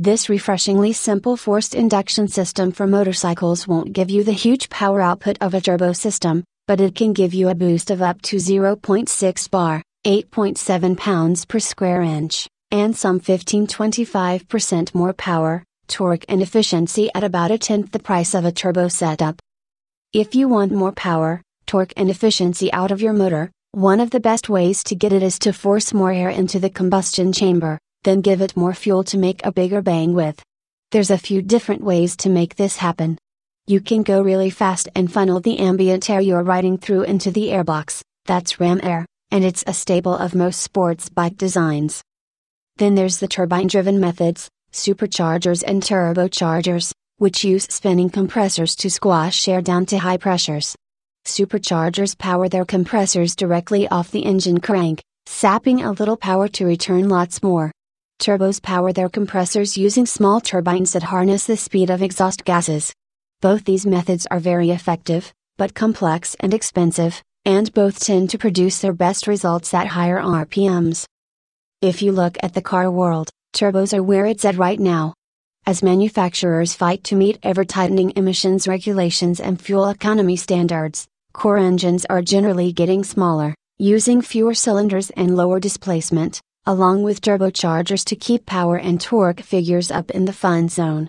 This refreshingly simple forced induction system for motorcycles won't give you the huge power output of a turbo system, but it can give you a boost of up to 0.6 bar, 8.7 pounds per square inch, and some 15-25% more power, torque and efficiency at about a tenth the price of a turbo setup. If you want more power, torque and efficiency out of your motor, one of the best ways to get it is to force more air into the combustion chamber then give it more fuel to make a bigger bang with. There's a few different ways to make this happen. You can go really fast and funnel the ambient air you're riding through into the airbox, that's ram air, and it's a staple of most sports bike designs. Then there's the turbine driven methods, superchargers and turbochargers, which use spinning compressors to squash air down to high pressures. Superchargers power their compressors directly off the engine crank, sapping a little power to return lots more. Turbos power their compressors using small turbines that harness the speed of exhaust gases. Both these methods are very effective, but complex and expensive, and both tend to produce their best results at higher RPMs. If you look at the car world, turbos are where it's at right now. As manufacturers fight to meet ever tightening emissions regulations and fuel economy standards, core engines are generally getting smaller, using fewer cylinders and lower displacement, along with turbochargers to keep power and torque figures up in the fun zone.